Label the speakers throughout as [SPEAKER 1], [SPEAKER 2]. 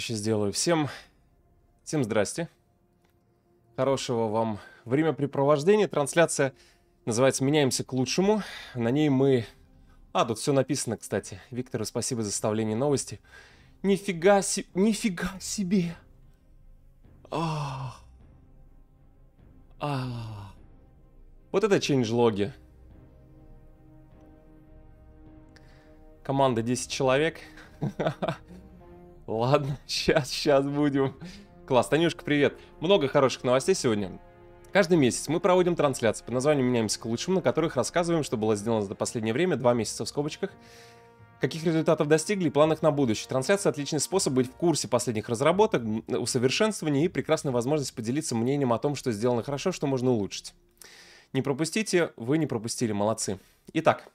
[SPEAKER 1] сейчас сделаю. Всем, всем здрасте. Хорошего вам времяпрепровождения. Трансляция называется «Меняемся к лучшему». На ней мы... А, тут все написано, кстати. Виктору спасибо за составление новости. Нифига, си... Нифига себе! Вот это чейнджлоги. Команда 10 человек. Ладно, сейчас, сейчас будем. Класс, Танюшка, привет. Много хороших новостей сегодня. Каждый месяц мы проводим трансляции под названием «Меняемся к лучшему», на которых рассказываем, что было сделано за последнее время, два месяца в скобочках, каких результатов достигли и планах на будущее. Трансляция – отличный способ быть в курсе последних разработок, усовершенствований и прекрасная возможность поделиться мнением о том, что сделано хорошо, что можно улучшить. Не пропустите, вы не пропустили, молодцы. Итак,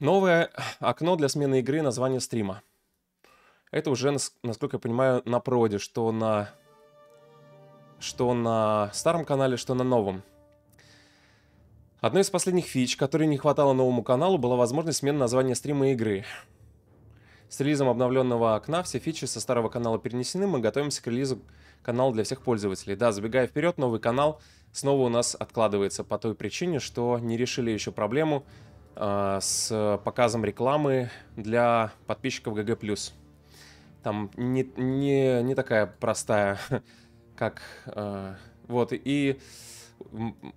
[SPEAKER 1] новое окно для смены игры, название стрима. Это уже, насколько я понимаю, на проде, что на... Что на старом канале, что на новом. Одной из последних фич, которой не хватало новому каналу, была возможность смены названия стрима игры. С релизом обновленного окна все фичи со старого канала перенесены, мы готовимся к релизу канала для всех пользователей. Да, забегая вперед, новый канал снова у нас откладывается по той причине, что не решили еще проблему э, с показом рекламы для подписчиков GG+ там не, не, не такая простая, как... Э, вот, и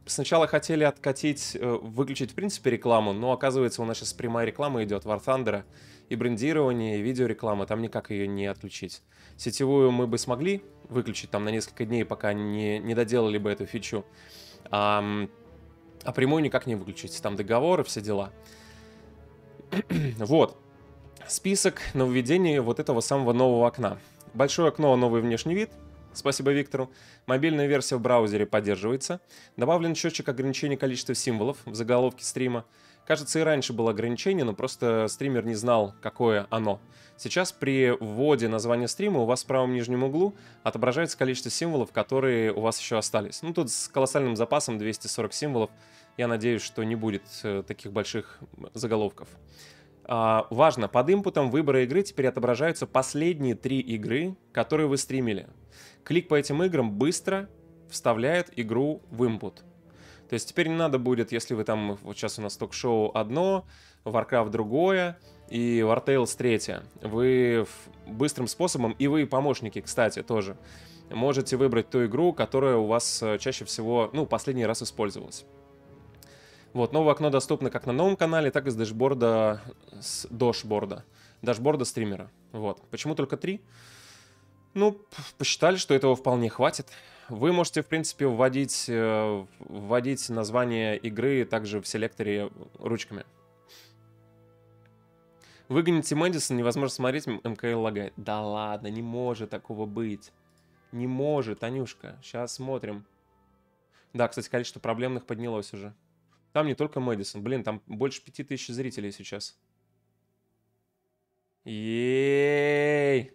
[SPEAKER 1] сначала хотели откатить, э, выключить, в принципе, рекламу, но оказывается, у нас сейчас прямая реклама идет War Thunder, и брендирование, и видеореклама, там никак ее не отключить. Сетевую мы бы смогли выключить там на несколько дней, пока не, не доделали бы эту фичу, а, а прямую никак не выключить, там договоры, все дела. вот список нововведений вот этого самого нового окна. Большое окно, новый внешний вид, Спасибо Виктору. Мобильная версия в браузере поддерживается. Добавлен счетчик ограничения количества символов в заголовке стрима. Кажется, и раньше было ограничение, но просто стример не знал, какое оно. Сейчас при вводе названия стрима у вас в правом нижнем углу отображается количество символов, которые у вас еще остались. Ну, тут с колоссальным запасом 240 символов. Я надеюсь, что не будет э, таких больших заголовков. А, важно, под импутом выбора игры теперь отображаются последние три игры, которые вы стримили. Клик по этим играм быстро вставляет игру в импут. То есть теперь не надо будет, если вы там, вот сейчас у нас ток-шоу одно, Warcraft другое и War Tales третье. Вы быстрым способом, и вы помощники, кстати, тоже, можете выбрать ту игру, которая у вас э, чаще всего, ну, последний раз использовалась. Вот, новое окно доступно как на новом канале, так и с дашборда, с дашборда, дашборда стримера. Вот. Почему только три? Ну, посчитали, что этого вполне хватит. Вы можете, в принципе, вводить, э, вводить название игры также в селекторе ручками. Выгоните Мэдисон, невозможно смотреть, МКЛ лагает. Да ладно, не может такого быть. Не может, Анюшка. Сейчас смотрим. Да, кстати, количество проблемных поднялось уже. Там не только Мэдисон. Блин, там больше пяти тысяч зрителей сейчас. Ей!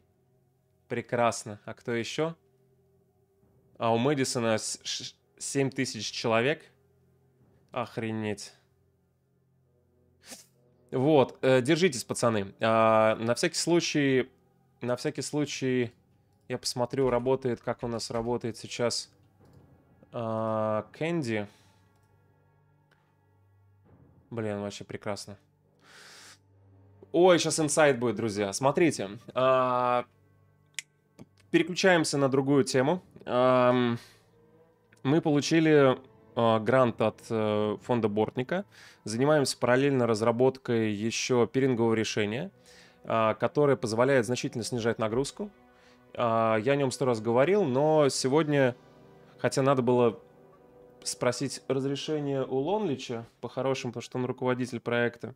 [SPEAKER 1] Прекрасно. А кто еще? А у Мэдисона 7 тысяч человек. Охренеть. Вот, э, держитесь, пацаны. А, на всякий случай, на всякий случай, я посмотрю, работает, как у нас работает сейчас а, Кэнди. Блин, вообще прекрасно. Ой, сейчас инсайт будет, друзья. Смотрите. А, переключаемся на другую тему. Мы получили а, грант от э, фонда Бортника. Занимаемся параллельно разработкой еще пирингового решения, а, которое позволяет значительно снижать нагрузку. Я о нем сто раз говорил, но сегодня, хотя надо было спросить разрешение у Лонлича, по-хорошему, потому что он руководитель проекта.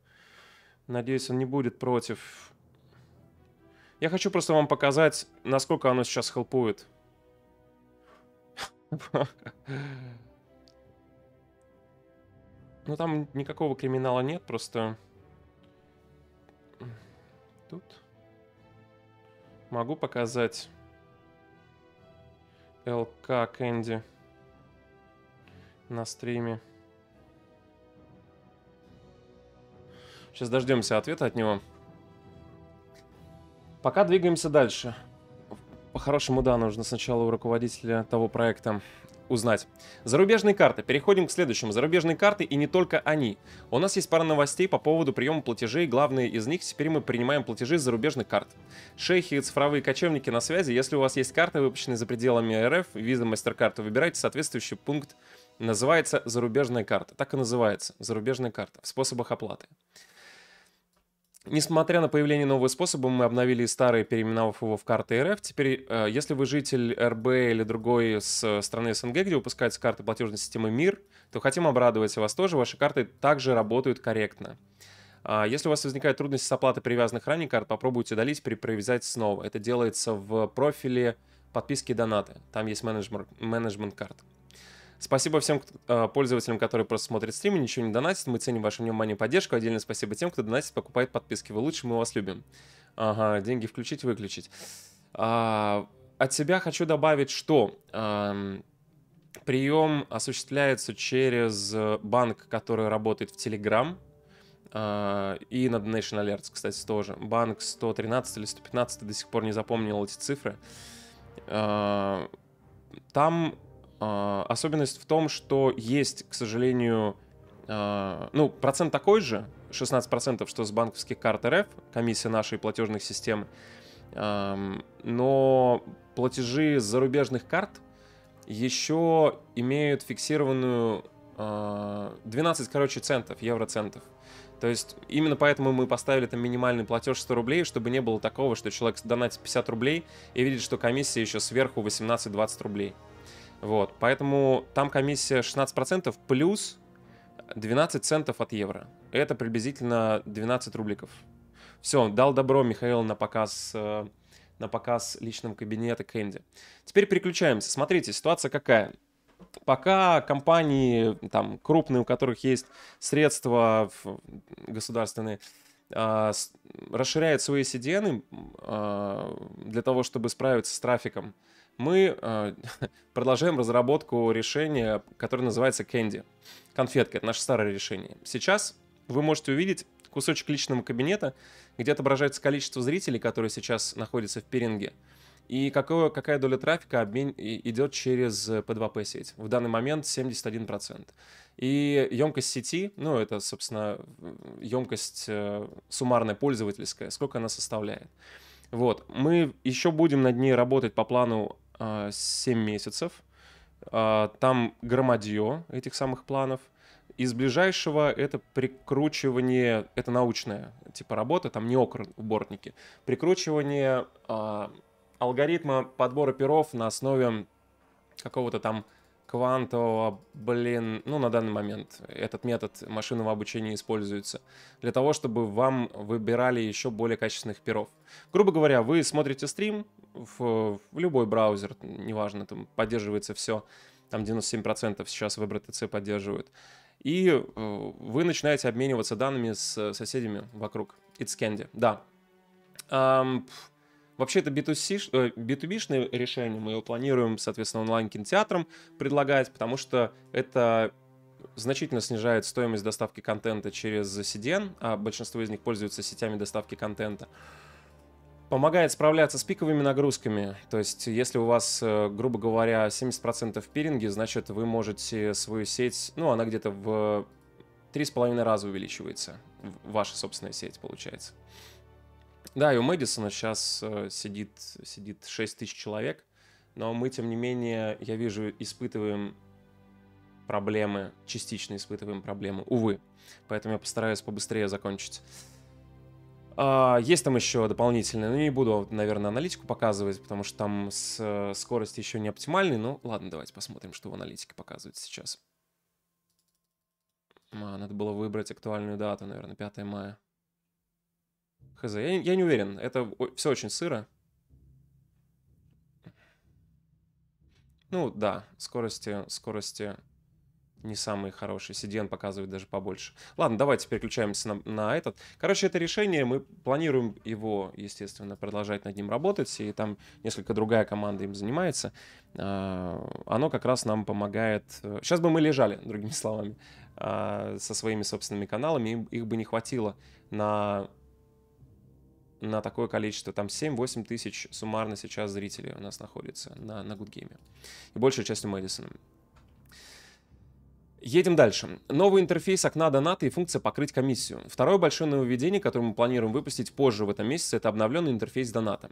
[SPEAKER 1] Надеюсь, он не будет против. Я хочу просто вам показать, насколько оно сейчас хелпует. Ну там никакого криминала нет, просто... Тут... Могу показать ЛК Кэнди на стриме. Сейчас дождемся ответа от него. Пока двигаемся дальше. По-хорошему, да, нужно сначала у руководителя того проекта узнать. Зарубежные карты. Переходим к следующему. Зарубежные карты и не только они. У нас есть пара новостей по поводу приема платежей. Главные из них теперь мы принимаем платежи с зарубежных карт. Шейхи и цифровые кочевники на связи. Если у вас есть карты, выпущенные за пределами РФ, виза MasterCard, выбирайте соответствующий пункт Называется зарубежная карта. Так и называется. Зарубежная карта. В способах оплаты. Несмотря на появление нового способа, мы обновили старый, переименовав его в карты РФ. Теперь, э, если вы житель РБ или другой с э, страны СНГ, где выпускается карта платежной системы МИР, то хотим обрадовать вас тоже. Ваши карты также работают корректно. А, если у вас возникают трудности с оплатой привязанных ранее карт, попробуйте удалить, перепровязать снова. Это делается в профиле подписки и донаты. Там есть менеджмент, менеджмент карт. Спасибо всем э, пользователям, которые просто смотрят стримы, ничего не донатят. Мы ценим ваше внимание и поддержку. Отдельное спасибо тем, кто донатит, покупает подписки. Вы лучше, мы вас любим. Ага, деньги включить, выключить. А, от себя хочу добавить, что э, прием осуществляется через банк, который работает в Telegram. Э, и на Donation Alerts, кстати, тоже. Банк 113 или 115, до сих пор не запомнил эти цифры. Э, там а, особенность в том, что есть, к сожалению, а, ну, процент такой же, 16%, что с банковских карт РФ, комиссия нашей платежных систем, но платежи с зарубежных карт еще имеют фиксированную 12, а, короче, центов, евроцентов. То есть именно поэтому мы поставили там минимальный платеж 100 рублей, чтобы не было такого, что человек донатит 50 рублей и видит, что комиссия еще сверху 18-20 рублей. Вот, поэтому там комиссия 16% плюс 12 центов от евро. Это приблизительно 12 рубликов. Все, дал добро Михаил на показ, э, на показ личного кабинета Кэнди. Теперь переключаемся. Смотрите, ситуация какая пока компании там крупные, у которых есть средства государственные, э, расширяют свои CDN э, для того, чтобы справиться с трафиком мы э, продолжаем разработку решения, которое называется Candy. Конфетка — это наше старое решение. Сейчас вы можете увидеть кусочек личного кабинета, где отображается количество зрителей, которые сейчас находятся в пиринге, и какое, какая доля трафика обмен, идет через P2P сеть. В данный момент 71%. И емкость сети, ну это, собственно, емкость э, суммарная пользовательская, сколько она составляет. Вот. Мы еще будем над ней работать по плану 7 а, месяцев. А, там громадье этих самых планов. Из ближайшего это прикручивание, это научная типа работа, там не окорбортники, прикручивание а, алгоритма подбора перов на основе какого-то там квантового, блин, ну, на данный момент этот метод машинного обучения используется для того, чтобы вам выбирали еще более качественных перов. Грубо говоря, вы смотрите стрим, в, в любой браузер, неважно, там поддерживается все, там 97% сейчас WebRTC поддерживают. И э, вы начинаете обмениваться данными с соседями вокруг. It's Candy, да. Um, вообще это B2C, B2B-шное э, решение, мы его планируем, соответственно, онлайн-кинотеатрам предлагать, потому что это значительно снижает стоимость доставки контента через CDN, а большинство из них пользуются сетями доставки контента. Uh, Помогает справляться с пиковыми нагрузками. То есть, если у вас, э, грубо говоря, 70% пиринги, значит, вы можете свою сеть... Ну, она где-то в три с половиной раза увеличивается. Ваша собственная сеть, получается. Да, и у Мэдисона сейчас э, сидит, сидит 6 тысяч человек. Но мы, тем не менее, я вижу, испытываем проблемы, частично испытываем проблемы, увы. Поэтому я постараюсь побыстрее закончить. А, есть там еще дополнительные, но не буду, наверное, аналитику показывать, потому что там э, скорость еще не оптимальной. Ну, ладно, давайте посмотрим, что в аналитике показывает сейчас. А, надо было выбрать актуальную дату, наверное, 5 мая. Хз, я, я не уверен, это все очень сыро. Ну, да, скорости, скорости не самый хороший. CDN показывает даже побольше. Ладно, давайте переключаемся на, на этот. Короче, это решение, мы планируем его, естественно, продолжать над ним работать, и там несколько другая команда им занимается. А, оно как раз нам помогает... Сейчас э, бы мы лежали, другими словами, а, со своими собственными каналами, их бы не хватило на на такое количество. Там 7-8 тысяч суммарно сейчас зрителей у нас находится на, на Good Game. И часть у Мэдисона. Едем дальше. Новый интерфейс окна доната и функция «Покрыть комиссию». Второе большое нововведение, которое мы планируем выпустить позже в этом месяце, это обновленный интерфейс доната.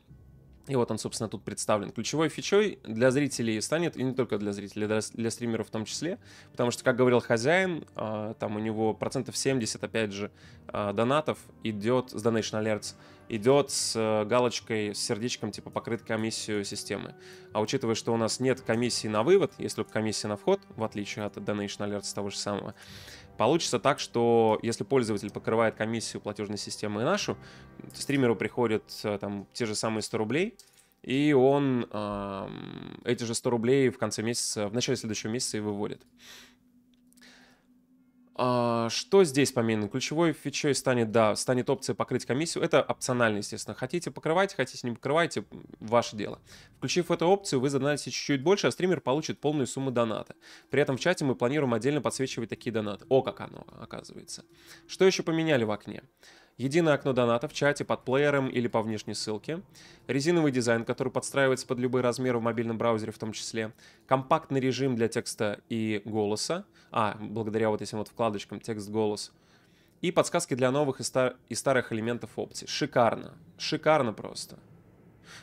[SPEAKER 1] И вот он, собственно, тут представлен. Ключевой фичой для зрителей станет, и не только для зрителей, для, для стримеров в том числе, потому что, как говорил хозяин, а, там у него процентов 70, опять же, а, донатов идет с Donation Alerts, идет с э, галочкой, с сердечком, типа покрыт комиссию системы. А учитывая, что у нас нет комиссии на вывод, есть только комиссия на вход, в отличие от Donation Alerts того же самого, Получится так, что если пользователь покрывает комиссию платежной системы и нашу, стримеру приходят э, там те же самые 100 рублей, и он э, эти же 100 рублей в конце месяца, в начале следующего месяца и выводит. А, что здесь поменено? Ключевой фичей станет, да, станет опция покрыть комиссию. Это опционально, естественно. Хотите покрывать, хотите не покрывайте, ваше дело. Включив эту опцию, вы задонатите чуть-чуть больше, а стример получит полную сумму доната. При этом в чате мы планируем отдельно подсвечивать такие донаты. О, как оно оказывается. Что еще поменяли в окне? единое окно доната в чате под плеером или по внешней ссылке, резиновый дизайн, который подстраивается под любые размеры в мобильном браузере в том числе, компактный режим для текста и голоса, а, благодаря вот этим вот вкладочкам текст-голос, и подсказки для новых и, стар- и старых элементов опций. Шикарно. Шикарно просто.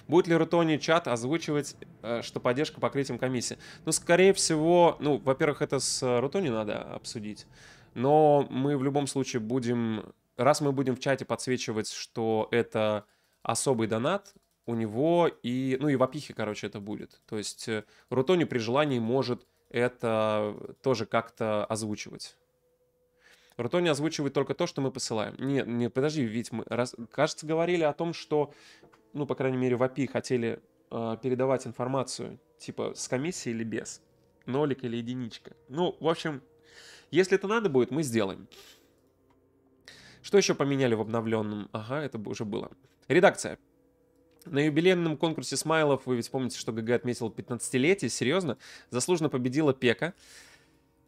[SPEAKER 1] Будет ли Рутони чат озвучивать, э, что поддержка покрытием комиссии? Ну, скорее всего, ну, во-первых, это с э, Рутони надо обсудить. Но мы в любом случае будем раз мы будем в чате подсвечивать, что это особый донат, у него и, ну и в опихе, короче, это будет. То есть э, Рутони при желании может это тоже как-то озвучивать. Рутони озвучивает только то, что мы посылаем. Не, не, подожди, ведь мы, раз, кажется, говорили о том, что, ну, по крайней мере, в API хотели э, передавать информацию, типа, с комиссией или без, нолик или единичка. Ну, в общем, если это надо будет, мы сделаем. Что еще поменяли в обновленном? Ага, это уже было. Редакция. На юбилейном конкурсе смайлов, вы ведь помните, что ГГ отметил 15-летие, серьезно, заслуженно победила Пека.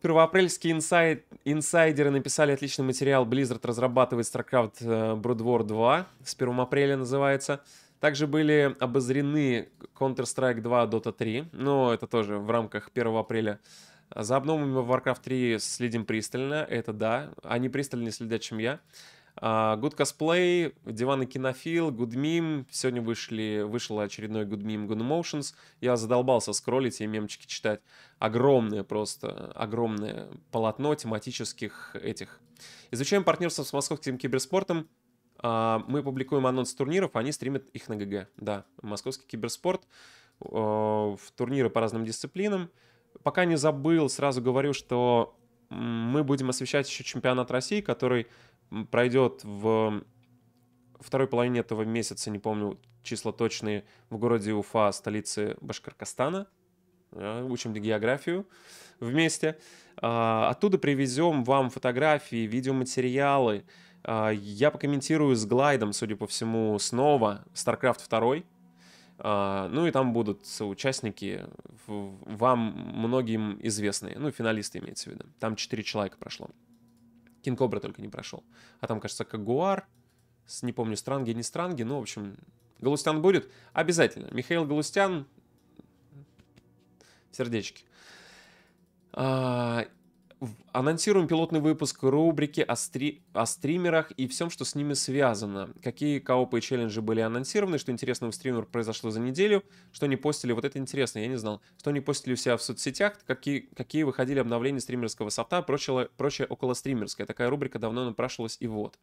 [SPEAKER 1] Первоапрельские инсайд... инсайдеры написали отличный материал. Blizzard разрабатывает StarCraft э, Brood War 2, с 1 апреля называется. Также были обозрены Counter-Strike 2, Dota 3, но это тоже в рамках 1 апреля за обновами в Warcraft 3 следим пристально, это да. Они пристальнее следят, чем я. Uh, Good Cosplay, Диван и Кинофил, Good Meme. Сегодня вышли, вышел очередной Good Meme Good Emotions. Я задолбался скроллить и мемчики читать. Огромное просто, огромное полотно тематических этих. Изучаем партнерство с московским киберспортом. А, мы публикуем анонс турниров, они стримят их на ГГ. Да, московский киберспорт. А, в турниры по разным дисциплинам. Пока не забыл, сразу говорю, что мы будем освещать еще чемпионат России, который пройдет в второй половине этого месяца, не помню числа точные, в городе Уфа, столице Башкортостана. Э, учим географию вместе. А, оттуда привезем вам фотографии, видеоматериалы. А, я покомментирую с глайдом, судя по всему, снова StarCraft 2 а, ну и там будут соучастники, вам многим известные, ну, финалисты имеется в виду. Там четыре человека прошло. Кинг Кобра только не прошел. А там, кажется, Кагуар, с, не помню, Странги, не Странги, ну, в общем, Галустян будет обязательно. Михаил Галустян, сердечки. А, Анонсируем пилотный выпуск рубрики о, стри... о стримерах и всем, что с ними связано. Какие коопы и челленджи были анонсированы, что интересного у стримера произошло за неделю, что не постили, вот это интересно, я не знал, что не постили у себя в соцсетях, какие, какие выходили обновления стримерского софта, прочее, прочее около стримерская. Такая рубрика давно напрашивалась и вот.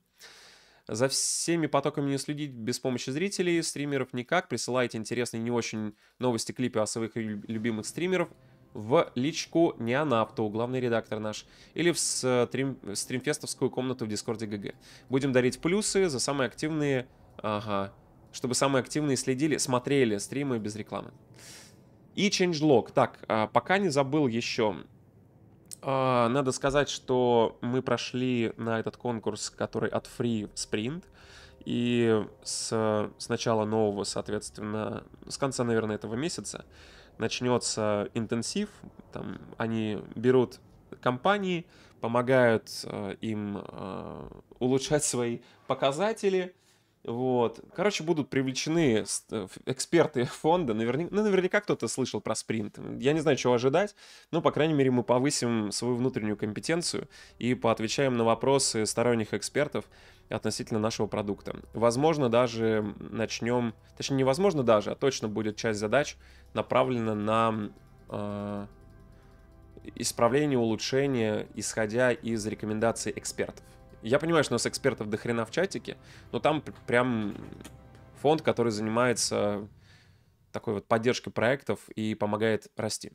[SPEAKER 1] За всеми потоками не следить без помощи зрителей, стримеров никак. Присылайте интересные не очень новости, клипы о своих любимых стримеров – в личку Неонапту, главный редактор наш, или в стрим, э, стримфестовскую комнату в Дискорде ГГ. Будем дарить плюсы за самые активные... Ага. Чтобы самые активные следили, смотрели стримы без рекламы. И changelog. Так, а, пока не забыл еще. А, надо сказать, что мы прошли на этот конкурс, который от Free Sprint. И с, с начала нового, соответственно, с конца, наверное, этого месяца начнется интенсив, там, они берут компании, помогают э, им э, улучшать свои показатели, вот. Короче, будут привлечены э, эксперты фонда. Наверняка, ну, наверняка кто-то слышал про спринт. Я не знаю, чего ожидать, но, по крайней мере, мы повысим свою внутреннюю компетенцию и поотвечаем на вопросы сторонних экспертов относительно нашего продукта. Возможно, даже начнем... Точнее, невозможно даже, а точно будет часть задач направлена на э, исправление, улучшение, исходя из рекомендаций экспертов. Я понимаю, что у нас экспертов до хрена в чатике, но там прям фонд, который занимается такой вот поддержкой проектов и помогает расти.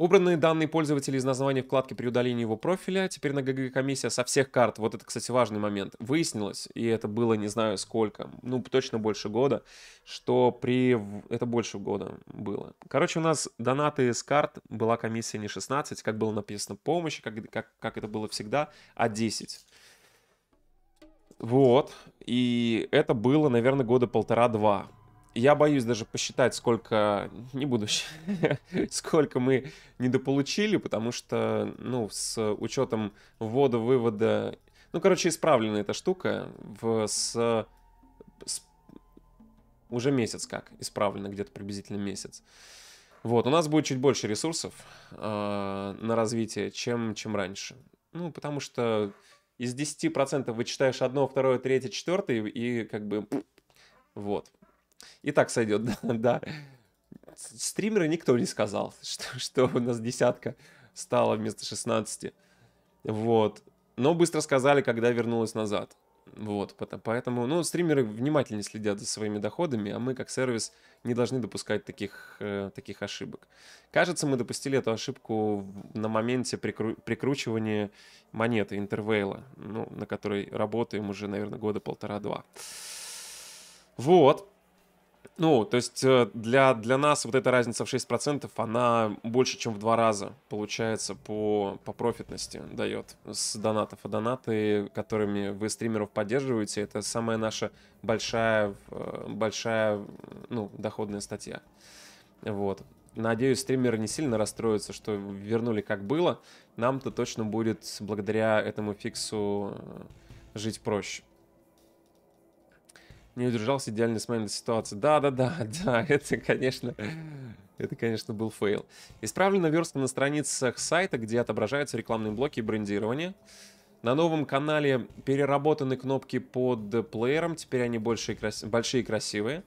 [SPEAKER 1] Убранные данные пользователя из названия вкладки при удалении его профиля, теперь на ГГ комиссия со всех карт, вот это, кстати, важный момент, выяснилось, и это было не знаю сколько, ну, точно больше года, что при... это больше года было. Короче, у нас донаты с карт была комиссия не 16, как было написано, помощи, как, как, как это было всегда, а 10. Вот, и это было, наверное, года полтора-два я боюсь даже посчитать, сколько, не буду, сколько мы недополучили, потому что, ну, с учетом ввода, вывода, ну, короче, исправлена эта штука в, с, с уже месяц как, исправлена где-то приблизительно месяц. Вот, у нас будет чуть больше ресурсов э, на развитие, чем, чем раньше. Ну, потому что из 10% вычитаешь одно, второе, третье, четвертое, и как бы... Вот. И так сойдет, да, да. Стримеры никто не сказал, что, что у нас десятка стала вместо 16. Вот. Но быстро сказали, когда вернулась назад. Вот, поэтому, ну, стримеры внимательнее следят за своими доходами, а мы, как сервис, не должны допускать таких, э, таких ошибок. Кажется, мы допустили эту ошибку на моменте прикру- прикручивания монеты интервейла, ну, на которой работаем уже, наверное, года полтора-два. Вот. Ну, то есть э, для, для нас вот эта разница в 6%, она больше, чем в два раза, получается, по, по профитности дает с донатов. А донаты, которыми вы стримеров поддерживаете, это самая наша большая, э, большая ну, доходная статья. Вот. Надеюсь, стримеры не сильно расстроятся, что вернули как было. Нам-то точно будет благодаря этому фиксу э, жить проще не удержался, идеально смайлил ситуации Да-да-да, да, это, конечно, это, конечно, был фейл. Исправлена верстка на страницах сайта, где отображаются рекламные блоки и брендирование. На новом канале переработаны кнопки под плеером, теперь они большие и большие и красивые.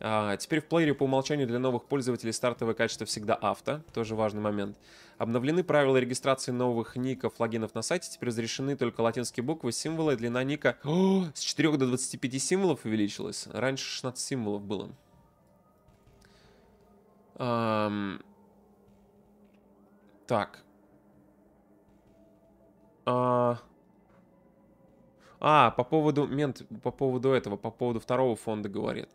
[SPEAKER 1] А, теперь в плеере по умолчанию для новых пользователей стартовое качество всегда авто, тоже важный момент. Обновлены правила регистрации новых ников, логинов на сайте, теперь разрешены только латинские буквы, символы, длина ника О, с 4 до 25 символов увеличилась, раньше 16 символов было. Эм... Так. А... а, по поводу... Мент, по поводу этого, по поводу второго фонда говорит.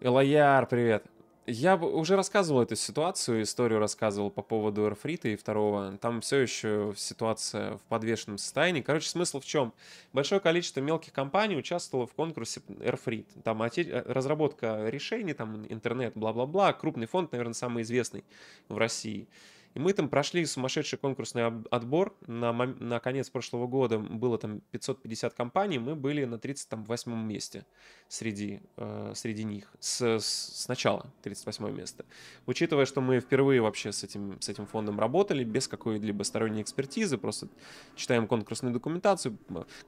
[SPEAKER 1] Элояр, привет. Я уже рассказывал эту ситуацию, историю рассказывал по поводу Эрфрита и второго. Там все еще ситуация в подвешенном состоянии. Короче, смысл в чем? Большое количество мелких компаний участвовало в конкурсе Эрфрит. Там э, разработка решений, там интернет, бла-бла-бла. Крупный фонд, наверное, самый известный в России. И мы там прошли сумасшедший конкурсный отбор. На, на конец прошлого года было там 550 компаний, мы были на 38 месте среди, э, среди них. с, с начала 38 место. Учитывая, что мы впервые вообще с этим, с этим фондом работали, без какой-либо сторонней экспертизы, просто читаем конкурсную документацию.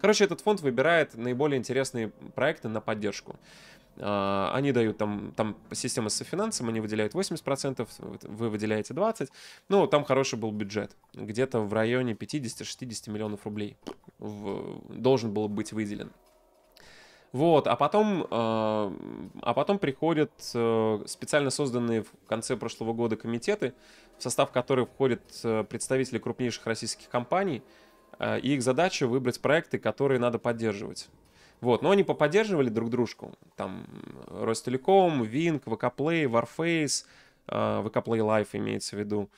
[SPEAKER 1] Короче, этот фонд выбирает наиболее интересные проекты на поддержку. А, они дают там, там система с финансом, они выделяют 80%, вы выделяете 20%. Ну, там хороший был бюджет. Где-то в районе 50-60 миллионов рублей в, должен был быть выделен. Вот, а потом, а, а потом приходят э, специально созданные в конце прошлого года комитеты, в состав которых входят э, представители крупнейших российских компаний, э, и их задача выбрать проекты, которые надо поддерживать. Вот, но они поподдерживали друг дружку. Там э, Ростелеком, Винк, ВКплей, Warface, э, ВКплей Live имеется в виду.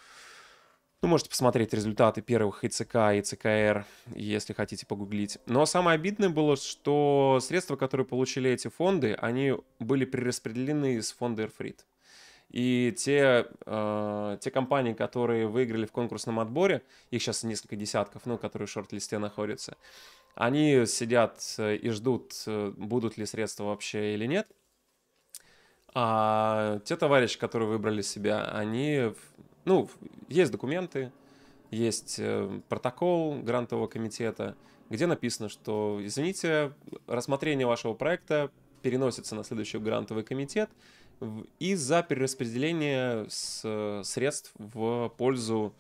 [SPEAKER 1] Ну, можете посмотреть результаты первых ИЦК, ИЦКР, если хотите погуглить. Но самое обидное было, что средства, которые получили эти фонды, они были перераспределены из фонда Airfrit. И те, э, те компании, которые выиграли в конкурсном отборе, их сейчас несколько десятков, ну, которые в шорт-листе находятся, они сидят э, и ждут, э, будут ли средства вообще или нет. А те товарищи, которые выбрали себя, они, ну, есть документы, есть э, протокол грантового комитета, где написано, что, извините, рассмотрение вашего проекта переносится на следующий грантовый комитет из-за перераспределения средств в пользу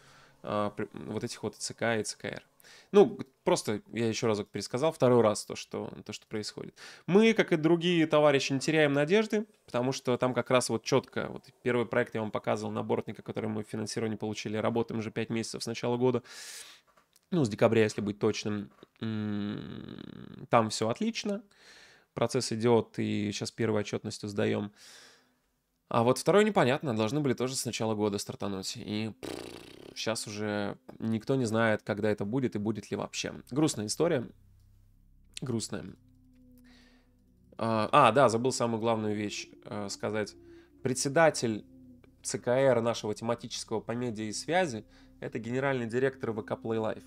[SPEAKER 1] а, вот этих вот ЦК и ЦКР. Ну, просто я еще разок пересказал, второй раз то, что, то, что происходит. Мы, как и другие товарищи, не теряем надежды, потому что там как раз вот четко, вот первый проект я вам показывал, набортника который мы финансирование получили, работаем уже 5 месяцев с начала года, ну, с декабря, если быть точным, там все отлично, процесс идет, и сейчас первую отчетностью сдаем. А вот второй непонятно, должны были тоже с начала года стартануть, и Сейчас уже никто не знает, когда это будет и будет ли вообще. Грустная история. Грустная. А, а да, забыл самую главную вещь э, сказать. Председатель ЦКР нашего тематического по медиа и связи — это генеральный директор ВК Play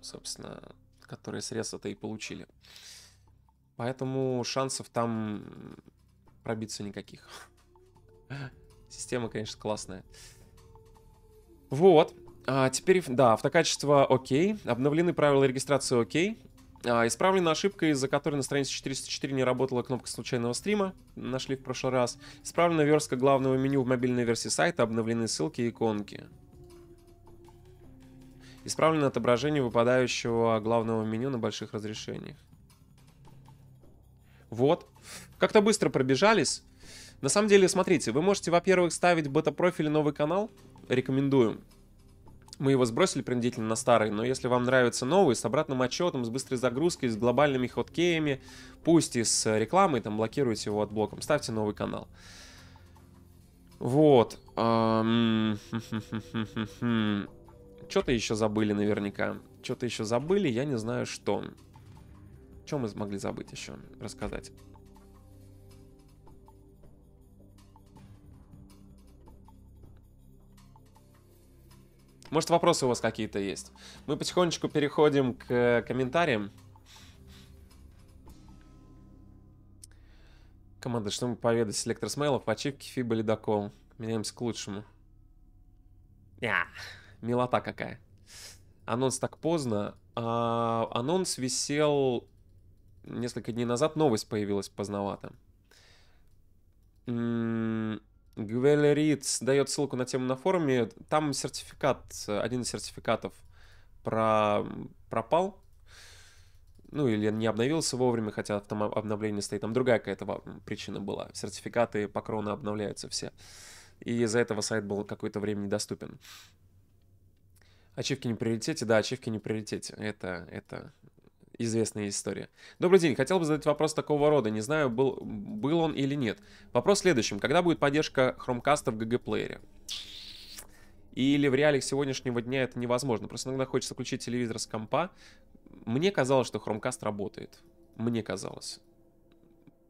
[SPEAKER 1] собственно, которые средства-то и получили. Поэтому шансов там пробиться никаких. Система, конечно, классная. Вот. А, теперь, да, автокачество окей. Обновлены правила регистрации окей. А, исправлена ошибка, из-за которой на странице 404 не работала кнопка случайного стрима. Нашли в прошлый раз. Исправлена верстка главного меню в мобильной версии сайта. Обновлены ссылки и иконки. Исправлено отображение выпадающего главного меню на больших разрешениях. Вот. Как-то быстро пробежались. На самом деле, смотрите, вы можете, во-первых, ставить бета-профиль новый канал, рекомендую. Мы его сбросили принудительно на старый, но если вам нравится новый, с обратным отчетом, с быстрой загрузкой, с глобальными хоткеями, пусть и с рекламой, там блокируйте его от блоком, ставьте новый канал. Вот. Что-то еще забыли наверняка. Что-то еще забыли, я не знаю что. Что мы могли забыть еще рассказать? Может, вопросы у вас какие-то есть? Мы потихонечку переходим к э, комментариям. Команда, что мы поведать селектор смайлов, ачивки Фиба ледокол. Меняемся к лучшему. Я, милота какая. Анонс так поздно. А, анонс висел несколько дней назад, новость появилась поздновато. М -м Гвелерит дает ссылку на тему на форуме. Там сертификат, один из сертификатов про... пропал. Ну, или не обновился вовремя, хотя там обновление стоит. Там другая какая-то причина была. Сертификаты покрона обновляются все. И из-за этого сайт был какое-то время недоступен. Ачивки не приоритете, да, ачивки не приоритете. Это, это известная история. Добрый день, хотел бы задать вопрос такого рода, не знаю, был, был он или нет. Вопрос в следующем, когда будет поддержка Chromecast в GG плеере? Или в реалиях сегодняшнего дня это невозможно? Просто иногда хочется включить телевизор с компа. Мне казалось, что Chromecast работает. Мне казалось.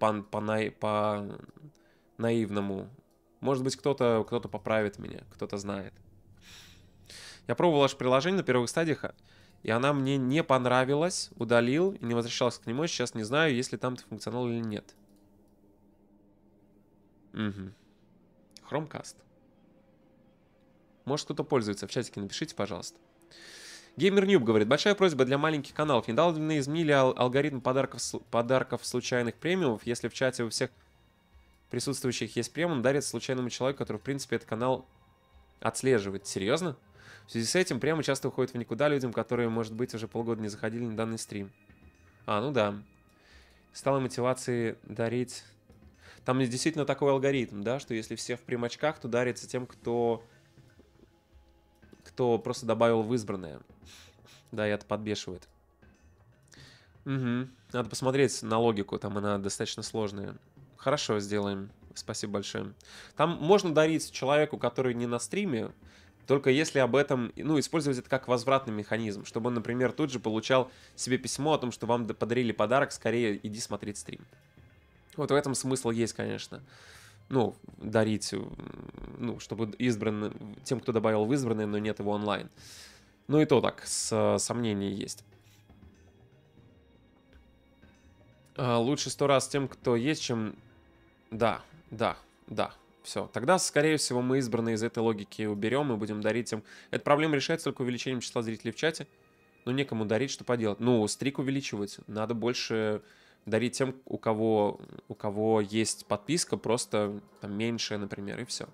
[SPEAKER 1] По, по, на, по наивному. Может быть, кто-то кто поправит меня, кто-то знает. Я пробовал ваше приложение на первых стадиях, а и она мне не понравилась, удалил и не возвращался к нему. Сейчас не знаю, есть ли там функционал или нет. Угу. Chromecast. Может, кто-то пользуется. В чатике напишите, пожалуйста. Геймер Ньюб говорит, большая просьба для маленьких каналов. Недавно изменили ал алгоритм подарков, подарков случайных премиумов. Если в чате у всех присутствующих есть премиум, дарит случайному человеку, который, в принципе, этот канал отслеживает. Серьезно? В связи с этим прямо часто уходит в никуда людям, которые, может быть, уже полгода не заходили на данный стрим. А, ну да. Стало мотивации дарить... Там действительно такой алгоритм, да, что если все в примачках, то дарится тем, кто... кто просто добавил в избранное. Да, и это подбешивает. Угу. Надо посмотреть на логику, там она достаточно сложная. Хорошо, сделаем. Спасибо большое. Там можно дарить человеку, который не на стриме, только если об этом, ну, использовать это как возвратный механизм, чтобы он, например, тут же получал себе письмо о том, что вам подарили подарок, скорее иди смотреть стрим. Вот в этом смысл есть, конечно. Ну, дарить, э, ну, чтобы избранным, тем, кто добавил в избранное, но нет его онлайн. Ну и то так, с сомнений есть. А, лучше сто раз тем, кто есть, чем... Да, да, да, все. Тогда, скорее всего, мы избранные из этой логики уберем и будем дарить им. Эта проблема решается только увеличением числа зрителей в чате. Но некому дарить, что поделать. Ну, стрик увеличивать. Надо больше дарить тем, у кого, у кого есть подписка, просто там меньше, например, и все.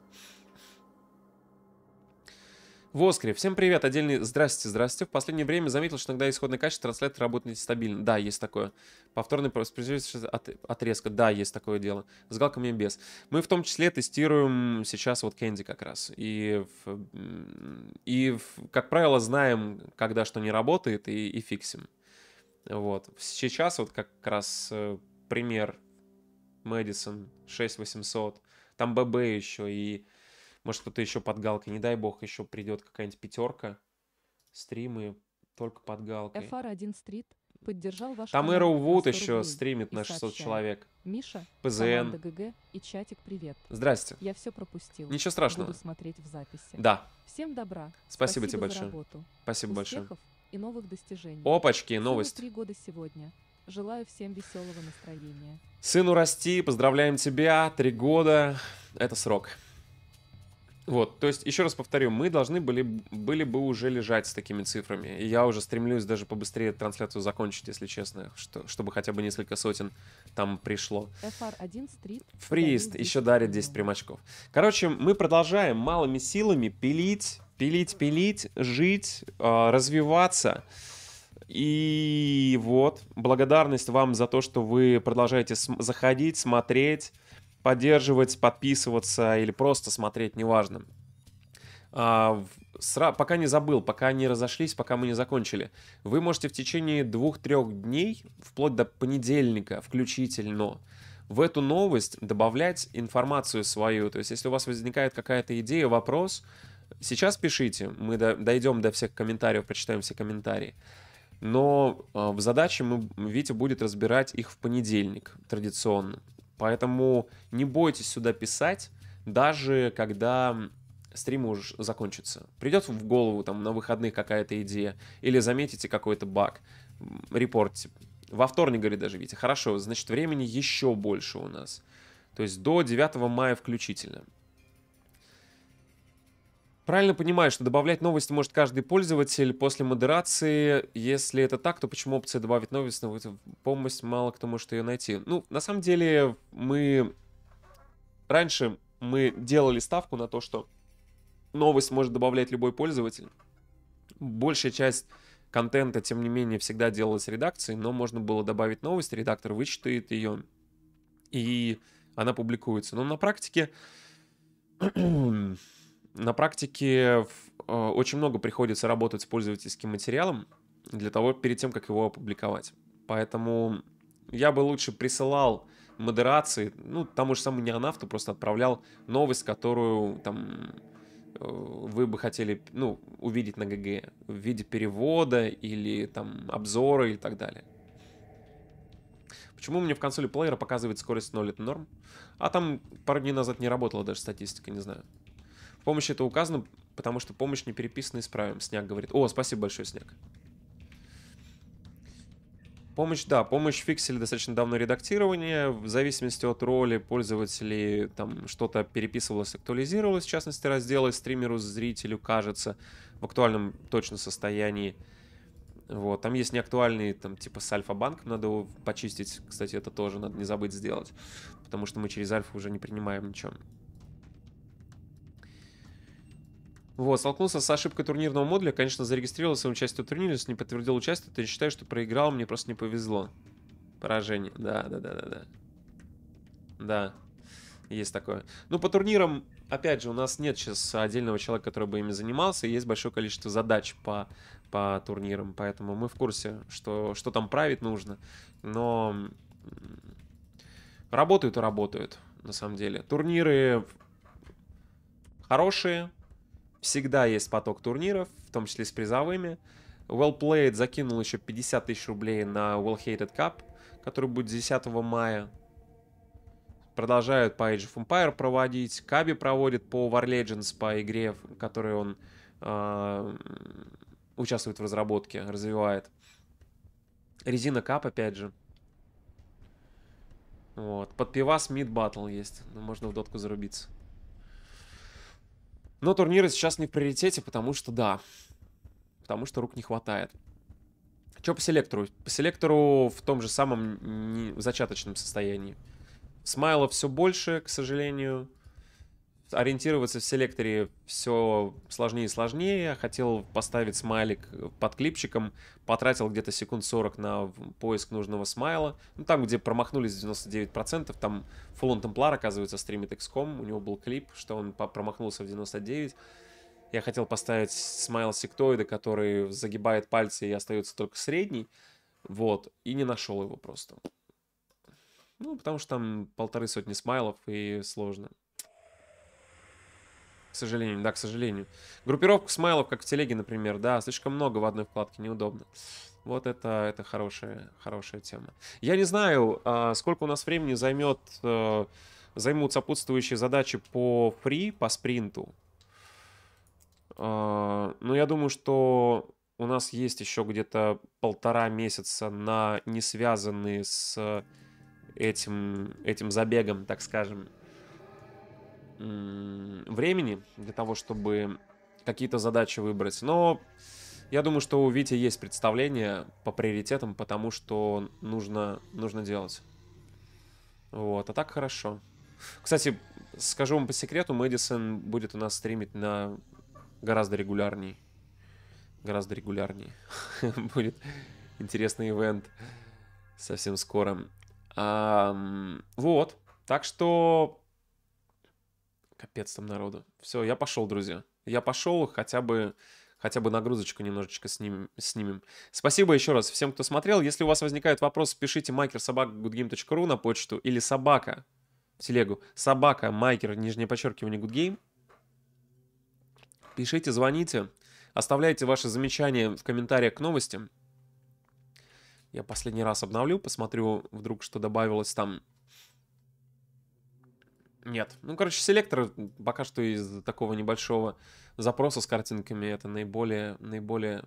[SPEAKER 1] Воскри. Всем привет. Отдельный здрасте, здрасте. В последнее время заметил, что иногда исходное качество транслятора работает нестабильно. Да, есть такое. Повторный воспроизводитель от, отрезка. Да, есть такое дело. С галками без. Мы в том числе тестируем сейчас вот Кэнди как раз. И, и как правило, знаем, когда что не работает, и, и фиксим. Вот. Сейчас вот как раз э, пример Мэдисон 6800. Там ББ еще и может, кто-то еще под галкой. Не дай бог, еще придет какая-нибудь пятерка. Стримы только под галкой. FR1 Street поддержал ваш Там Arrow Wood еще стримит на 600 человек. Миша, ПЗН. ГГ и чатик привет. Здрасте. Я все пропустил. Ничего страшного. Буду смотреть в записи. Да. Всем добра. Спасибо, Спасибо тебе большое. Работу. Спасибо Успехов большое. и новых достижений. Опачки, новость. Три года сегодня. Желаю всем веселого настроения. Сыну расти, поздравляем тебя, три года. Это срок. Вот, то есть, еще раз повторю, мы должны были, были бы уже лежать с такими цифрами. И я уже стремлюсь даже побыстрее трансляцию закончить, если честно, что, чтобы хотя бы несколько сотен там пришло. FR1 стрит. Фрист еще дарит 10 примачков. Короче, мы продолжаем малыми силами пилить, пилить, пилить, жить, а, развиваться. И вот, благодарность вам за то, что вы продолжаете заходить, смотреть, поддерживать, подписываться или просто смотреть, неважно. А, сра... Пока не забыл, пока не разошлись, пока мы не закончили. Вы можете в течение двух-трех дней, вплоть до понедельника включительно, в эту новость добавлять информацию свою. То есть, если у вас возникает какая-то идея, вопрос, сейчас пишите, мы до... дойдем до всех комментариев, прочитаем все комментарии. Но а, в задаче мы, Витя будет разбирать их в понедельник традиционно. Поэтому не бойтесь сюда писать, даже когда стрим уже закончится. Придет в голову там на выходных какая-то идея, или заметите какой-то баг, репортите. Во вторник, говорит, даже видите. Хорошо, значит, времени еще больше у нас. То есть до 9 мая включительно. Правильно понимаю, что добавлять новости может каждый пользователь после модерации. Если это так, то почему опция добавить новость на помощь мало кто может ее найти? Ну, на самом деле, мы... Раньше мы делали ставку на то, что новость может добавлять любой пользователь. Большая часть контента, тем не менее, всегда делалась редакцией, но можно было добавить новость, редактор вычитает ее, и она публикуется. Но на практике на практике э, очень много приходится работать с пользовательским материалом для того, перед тем, как его опубликовать. Поэтому я бы лучше присылал модерации, ну, тому же самому неонавту просто отправлял новость, которую там э, вы бы хотели, ну, увидеть на ГГ в виде перевода или там обзора и так далее. Почему мне в консоли плеера показывает скорость 0 это норм? А там пару дней назад не работала даже статистика, не знаю. Помощь это указано, потому что помощь не переписана, исправим. Снег говорит. О, спасибо большое, Снег. Помощь, да, помощь фиксили достаточно давно редактирование. В зависимости от роли пользователей там что-то переписывалось, актуализировалось, в частности, разделы стримеру, зрителю, кажется, в актуальном точно состоянии. Вот, там есть неактуальные, там, типа с альфа-банком надо его почистить. Кстати, это тоже надо не забыть сделать, потому что мы через альфа уже не принимаем ничего. Вот, столкнулся с ошибкой турнирного модуля, конечно, зарегистрировался в участие в турнире, не подтвердил участие, Ты я считаю, что проиграл, мне просто не повезло. Поражение, да, да, да, да, да. Да, есть такое. Ну, по турнирам, опять же, у нас нет сейчас отдельного человека, который бы ими занимался, и есть большое количество задач по, по турнирам, поэтому мы в курсе, что, что там править нужно, но работают и работают, на самом деле. Турниры хорошие, Всегда есть поток турниров, в том числе с призовыми. Well Played закинул еще 50 тысяч рублей на Well Hated Cup, который будет 10 мая. Продолжают по Age of Empire проводить. Каби проводит по War Legends, по игре, в которой он э, участвует в разработке, развивает. Резина Cup опять же. Вот. Под пивас Мид Battle есть. Можно в дотку зарубиться. Но турниры сейчас не в приоритете, потому что да. Потому что рук не хватает. Что по селектору? По селектору в том же самом в зачаточном состоянии. Смайла все больше, к сожалению ориентироваться в селекторе все сложнее и сложнее. Хотел поставить смайлик под клипчиком, потратил где-то секунд 40 на поиск нужного смайла. Ну, там, где промахнулись 99%, там Фулон Темплар, оказывается, стримит XCOM, у него был клип, что он промахнулся в 99%. Я хотел поставить смайл сектоида, который загибает пальцы и остается только средний. Вот, и не нашел его просто. Ну, потому что там полторы сотни смайлов и сложно. К сожалению, да, к сожалению. Группировку смайлов, как в телеге, например, да, слишком много в одной вкладке, неудобно. Вот это, это хорошая, хорошая тема. Я не знаю, а, сколько у нас времени займет, э, займут сопутствующие задачи по фри, по спринту. А, Но ну, я думаю, что у нас есть еще где-то полтора месяца на не связанные с этим, этим забегом, так скажем, времени для того, чтобы какие-то задачи выбрать. Но я думаю, что у Вити есть представление по приоритетам, потому что нужно, нужно делать. Вот, а так хорошо. Кстати, скажу вам по секрету, Мэдисон будет у нас стримить на гораздо регулярней. Гораздо регулярней. будет интересный ивент совсем скоро. вот. Так что Капец там народу. Все, я пошел, друзья. Я пошел, хотя бы хотя бы нагрузочку немножечко снимем. снимем. Спасибо еще раз всем, кто смотрел. Если у вас возникают вопросы, пишите makersobaka.goodgame.ru на почту или собака в телегу. Собака, майкер, нижнее подчеркивание, goodgame. Пишите, звоните, оставляйте ваши замечания в комментариях к новостям. Я последний раз обновлю, посмотрю, вдруг что добавилось там нет. Ну, короче, селектор пока что из такого небольшого запроса с картинками это наиболее, наиболее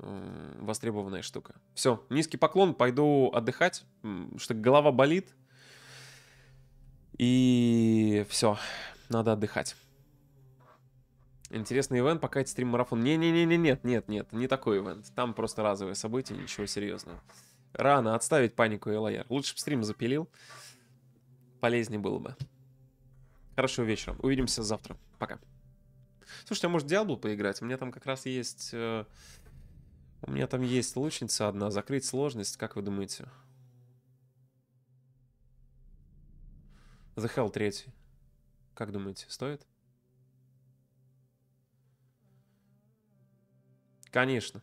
[SPEAKER 1] э, востребованная штука. Все, низкий поклон, пойду отдыхать, что голова болит. И все, надо отдыхать. Интересный ивент, пока это стрим-марафон. Не-не-не-не, нет, нет, нет, не такой ивент. Там просто разовые события, ничего серьезного. Рано отставить панику и лояр. Лучше бы стрим запилил полезнее было бы. Хорошего вечера. Увидимся завтра. Пока. Слушайте, а может Диаблу поиграть? У меня там как раз есть... Э, у меня там есть лучница одна. Закрыть сложность, как вы думаете? The Hell 3. Как думаете, стоит? Конечно.